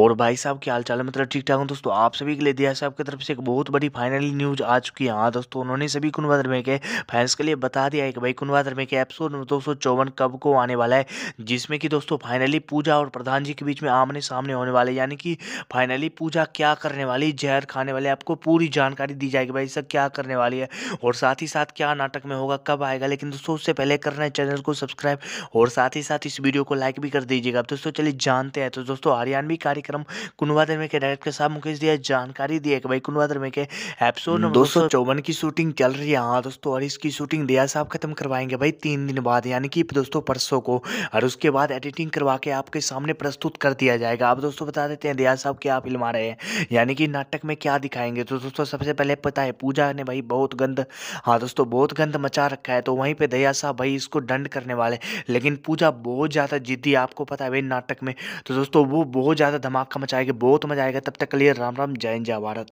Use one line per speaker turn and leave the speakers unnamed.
और भाई साहब क्या हाल चाल है मतलब ठीक ठाक हूँ दोस्तों आप सभी के लिए दिया साहब की तरफ से एक बहुत बड़ी फाइनली न्यूज़ आ चुकी है हाँ दोस्तों उन्होंने सभी कुनवा धर्मे के फैंस के लिए बता दिया है कि भाई कुनवा धर्मे के एपिसोड दो सौ चौवन कब को आने वाला है जिसमें कि दोस्तों फाइनली पूजा और प्रधान जी के बीच में आमने सामने होने वाले यानी कि फाइनली पूजा क्या करने वाली जहर खाने वाले आपको पूरी जानकारी दी जाएगी भाई सब क्या करने वाली है और साथ ही साथ क्या नाटक में होगा कब आएगा लेकिन दोस्तों उससे पहले करना है चैनल को सब्सक्राइब और साथ ही साथ इस वीडियो को लाइक भी कर दीजिएगा दोस्तों चलिए जानते हैं तो दोस्तों हरियाणवी कार्य कार्यक्रम कुनवा में के डायरेक्टर साहब मुकेश दिया जानकारी दिया कि भाई कुनवा में के एपिसोड नंबर हम्म, दो चौवन की शूटिंग चल रही है हाँ दोस्तों और इसकी शूटिंग दिया साहब खत्म करवाएंगे भाई तीन दिन बाद यानी कि दोस्तों परसों को और उसके बाद एडिटिंग करवा के आपके सामने प्रस्तुत कर दिया जाएगा आप दोस्तों बता देते हैं दिया साहब क्या फिल्म आ रहे हैं यानी कि नाटक में क्या दिखाएंगे तो दोस्तों सबसे पहले पता है पूजा ने भाई बहुत गंद हाँ दोस्तों बहुत गंद मचा रखा है तो वहीं पर दया साहब भाई इसको दंड करने वाले लेकिन पूजा बहुत ज़्यादा जिद्दी आपको पता है भाई नाटक में तो दोस्तों वो बहुत ज़्यादा धमाका मचाएगी बहुत मजा आएगा तब तक के लिए राम राम जय जय भारत